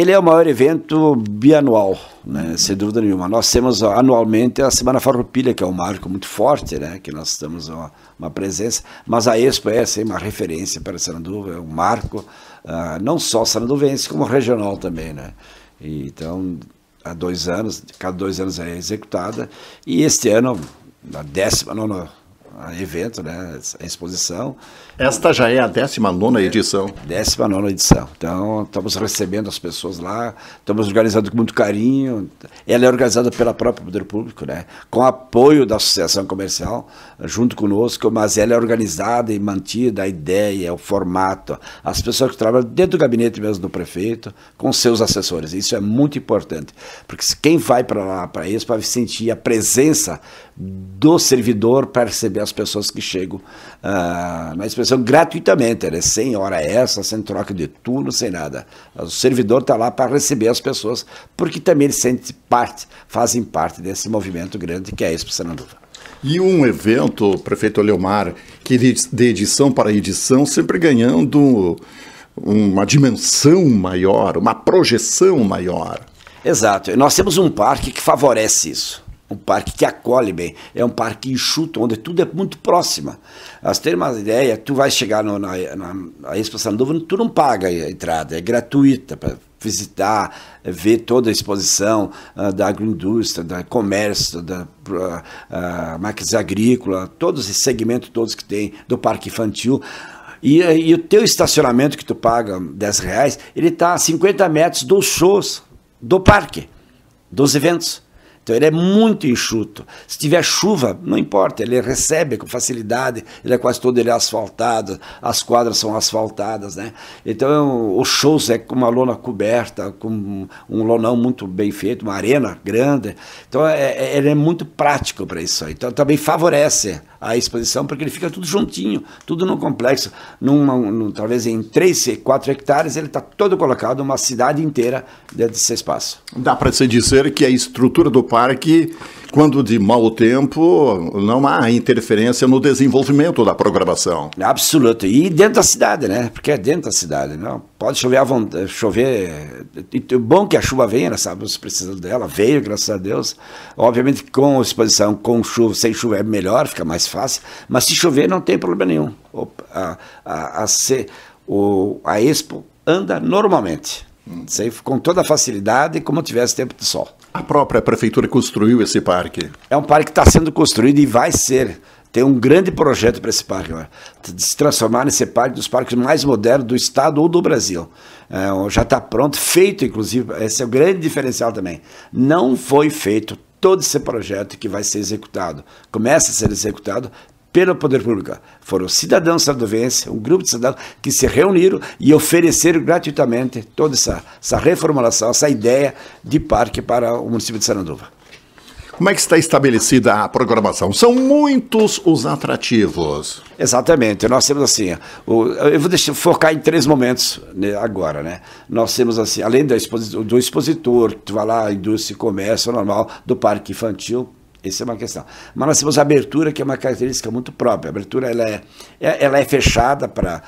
Ele é o maior evento bianual, né? sem dúvida nenhuma. Nós temos anualmente a Semana Farroupilha, que é um marco muito forte, né? que nós temos uma, uma presença, mas a Expo é assim, uma referência para Sananduva, é um marco, uh, não só sananduvense, como regional também. Né? E, então, há dois anos, cada dois anos é executada, e este ano, na 19 evento, né? A exposição. Esta já é a 19 edição. 19 edição. Então, estamos recebendo as pessoas lá, estamos organizando com muito carinho. Ela é organizada pela própria Poder Público, né? Com apoio da Associação Comercial, junto conosco, mas ela é organizada e mantida, a ideia, o formato, as pessoas que trabalham dentro do gabinete mesmo do prefeito, com seus assessores. Isso é muito importante, porque quem vai para lá, para isso, vai sentir a presença do servidor para receber as pessoas que chegam ah, na inspeção gratuitamente, né? sem hora extra, sem troca de turno, sem nada. O servidor está lá para receber as pessoas, porque também eles sente parte, fazem parte desse movimento grande que é a Expo Sananduva. E um evento, prefeito Leomar, que de edição para edição sempre ganhando uma dimensão maior, uma projeção maior. Exato. Nós temos um parque que favorece isso um parque que acolhe bem, é um parque enxuto, onde tudo é muito próximo. As ter uma ideia, tu vai chegar no, na, na, na Expo Sandoval, tu não paga a entrada, é gratuita para visitar, é ver toda a exposição uh, da agroindústria, da comércio, da uh, uh, máquinas agrícola todos esses segmentos todos que tem do parque infantil. E, e o teu estacionamento que tu paga 10 reais, ele está a 50 metros dos shows, do parque, dos eventos. Então ele é muito enxuto. Se tiver chuva, não importa, ele recebe com facilidade, ele é quase todo ele é asfaltado, as quadras são asfaltadas, né? Então os shows é com uma lona coberta, com um lonão muito bem feito, uma arena grande. Então é, é ele é muito prático para isso aí. Então também favorece a exposição, porque ele fica tudo juntinho, tudo no complexo. Numa, num, talvez em 3, 4 hectares, ele está todo colocado, uma cidade inteira dentro desse espaço. Dá para se dizer que a estrutura do parque quando de mau tempo, não há interferência no desenvolvimento da programação. Absoluto. E dentro da cidade, né? Porque é dentro da cidade. Não pode chover à vontade, chover. É bom que a chuva venha, né? sabe? Você precisa dela, veio, graças a Deus. Obviamente, com exposição, com chuva, sem chuva é melhor, fica mais fácil. Mas se chover, não tem problema nenhum. A, a, a, C, o, a Expo anda normalmente. Hum. Com toda a facilidade, como tivesse tempo de sol a própria prefeitura construiu esse parque? É um parque que está sendo construído e vai ser. Tem um grande projeto para esse parque, né? de se transformar nesse parque dos parques mais modernos do estado ou do Brasil. É, já está pronto, feito inclusive, esse é o grande diferencial também. Não foi feito todo esse projeto que vai ser executado. Começa a ser executado pelo poder público. Foram cidadãos sardovenses, um grupo de cidadãos que se reuniram e ofereceram gratuitamente toda essa, essa reformulação, essa ideia de parque para o município de Saranduva. Como é que está estabelecida a programação? São muitos os atrativos. Exatamente. Nós temos assim, eu vou deixar, focar em três momentos né, agora, né? Nós temos assim, além do expositor, do expositor que vai lá, indústria e comércio normal, do parque infantil, essa é uma questão. Mas nós temos a abertura, que é uma característica muito própria. A abertura ela é, é ela é fechada para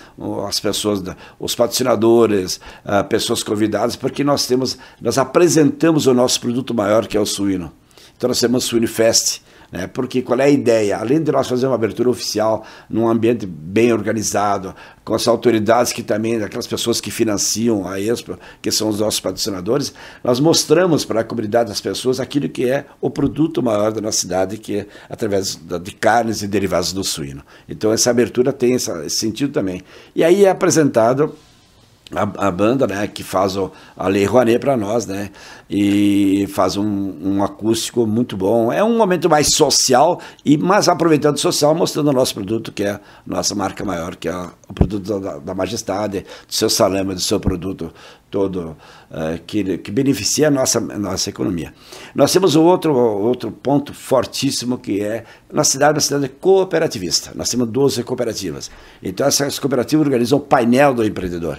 as pessoas, os patrocinadores, ah, pessoas convidadas, porque nós temos, nós apresentamos o nosso produto maior, que é o suíno. Então nós temos o Suíno Fest, né? Porque qual é a ideia? Além de nós fazer uma abertura oficial num ambiente bem organizado, com as autoridades que também, aquelas pessoas que financiam a Expo, que são os nossos patrocinadores, nós mostramos para a comunidade das pessoas aquilo que é o produto maior da nossa cidade, que é através de carnes e derivados do suíno. Então essa abertura tem essa, esse sentido também. E aí é apresentado a, a, banda, né, que faz o, a Lei Rouanet para nós, né, e faz um, um, acústico muito bom. É um momento mais social, e mas aproveitando o social, mostrando o nosso produto, que é a nossa marca maior, que é o produto da, da Majestade, do seu salame, do seu produto todo, uh, que, que beneficia a nossa, a nossa economia. Nós temos outro, outro ponto fortíssimo, que é, na cidade, uma cidade cooperativista. Nós temos 12 cooperativas. Então, essas cooperativas organizam o painel do empreendedor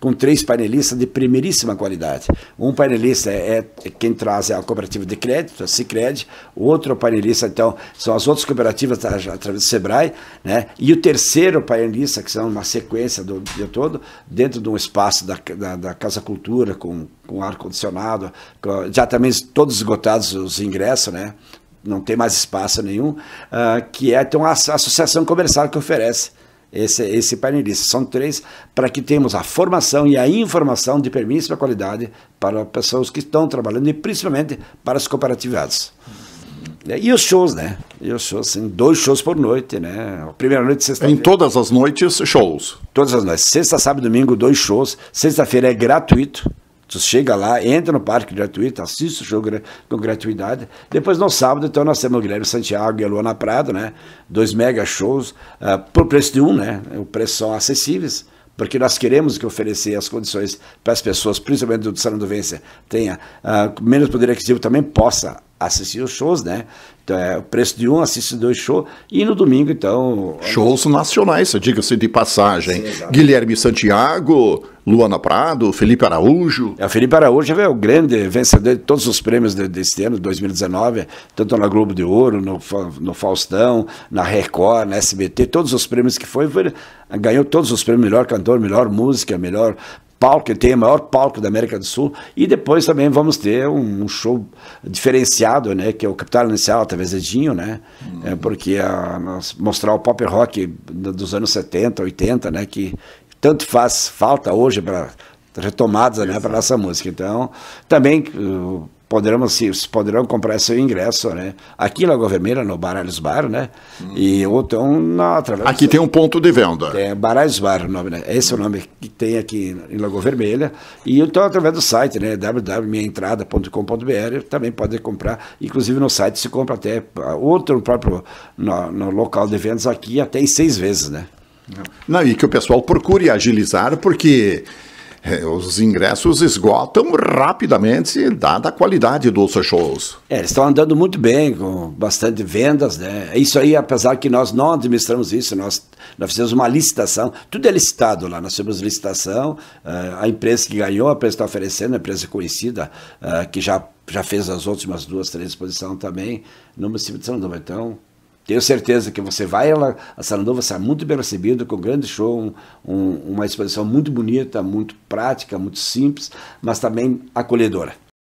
com três painelistas de primeiríssima qualidade. Um painelista é, é quem traz a cooperativa de crédito, a Cicred, outro painelista, então, são as outras cooperativas através do Sebrae, né? e o terceiro painelista, que são uma sequência do dia todo, dentro de um espaço da, da, da Casa Cultura, com, com ar-condicionado, já também todos esgotados os ingressos, né? não tem mais espaço nenhum, uh, que é então, a associação comercial que oferece esse, esse painelista. São três para que temos a formação e a informação de primíssima qualidade para pessoas que estão trabalhando e principalmente para os cooperativados. É, e os shows, né? E os shows, assim, dois shows por noite, né? A primeira noite, sexta-feira. Em todas as noites, shows. Todas as noites. Sexta, sábado e domingo, dois shows. Sexta-feira é gratuito. Tu chega lá, entra no parque gratuito, assiste o jogo com gratuidade. Depois, no sábado, então, nós temos o Guilherme Santiago e a Luana Prado, né? Dois mega shows, uh, por preço de um, né? O preço são acessíveis porque nós queremos que oferecer as condições para as pessoas, principalmente do São Vence, tenha uh, menos poder aquisitivo, também possa assistir os shows, né? Então, é o preço de um, assiste dois shows. E no domingo, então. Shows nacionais, diga-se assim, de passagem. Sim, Guilherme Santiago, Luana Prado, Felipe Araújo. É, o Felipe Araújo é o grande vencedor de todos os prêmios de, deste ano, 2019, tanto na Globo de Ouro, no, no Faustão, na Record, na SBT, todos os prêmios que foi, foi ganhou todos os prêmios, melhor cantor, melhor música, melhor palco, que tem o maior palco da América do Sul, e depois também vamos ter um, show diferenciado, né, que é o Capital Inicial, talvez Edinho, né, hum. é porque a, mostrar o pop rock dos anos 70, 80, né, que tanto faz falta hoje para retomadas né, para nossa música. Então, também uh, poderão, se, poderão comprar seu ingresso, né? Aqui em Lagoa Vermelha, no Baralhos Bar, né? E então na, através... Aqui tem um ponto de venda. É, Baralhos Bar, o nome, né? Esse é o nome que tem aqui em Lagoa Vermelha. E então através do site, né? www.minhaentrada.com.br também pode comprar. Inclusive no site se compra até ah, outro próprio, no, no local de vendas aqui, até em seis vezes, né? Não, e que o pessoal procure agilizar, porque é, os ingressos esgotam rapidamente, dada a qualidade dos shows. É, eles estão andando muito bem, com bastante vendas, né? Isso aí, apesar que nós não administramos isso, nós, nós fizemos uma licitação, tudo é licitado lá, nós temos licitação, eh, a empresa que ganhou, a empresa está oferecendo, a empresa conhecida, eh, que já, já fez as últimas duas, três exposições também, no município de São Domingos. Então, tenho certeza que você vai a Sarandova será é muito bem recebido, com um grande show, um, uma exposição muito bonita, muito prática, muito simples, mas também acolhedora.